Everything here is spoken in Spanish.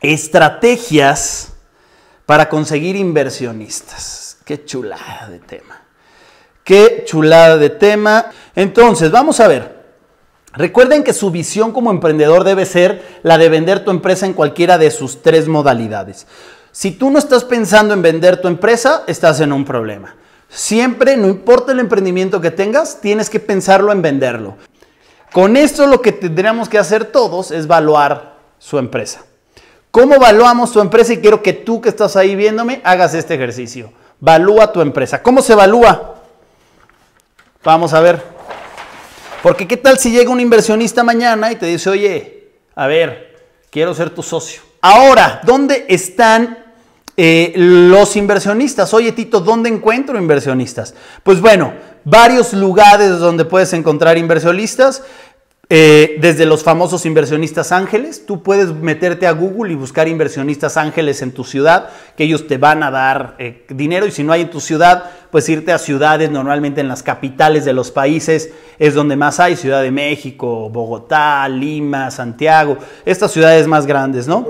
Estrategias para conseguir inversionistas. Qué chulada de tema. Qué chulada de tema. Entonces, vamos a ver. Recuerden que su visión como emprendedor debe ser la de vender tu empresa en cualquiera de sus tres modalidades. Si tú no estás pensando en vender tu empresa, estás en un problema. Siempre, no importa el emprendimiento que tengas, tienes que pensarlo en venderlo. Con esto lo que tendríamos que hacer todos es evaluar su empresa. ¿Cómo evaluamos tu empresa? Y quiero que tú que estás ahí viéndome hagas este ejercicio. Valúa tu empresa. ¿Cómo se evalúa? Vamos a ver. Porque qué tal si llega un inversionista mañana y te dice, oye, a ver, quiero ser tu socio. Ahora, ¿dónde están eh, los inversionistas? Oye, Tito, ¿dónde encuentro inversionistas? Pues bueno, varios lugares donde puedes encontrar inversionistas. Eh, desde los famosos inversionistas ángeles, tú puedes meterte a Google y buscar inversionistas ángeles en tu ciudad, que ellos te van a dar eh, dinero y si no hay en tu ciudad, pues irte a ciudades, normalmente en las capitales de los países es donde más hay, Ciudad de México, Bogotá, Lima, Santiago, estas ciudades más grandes, ¿no?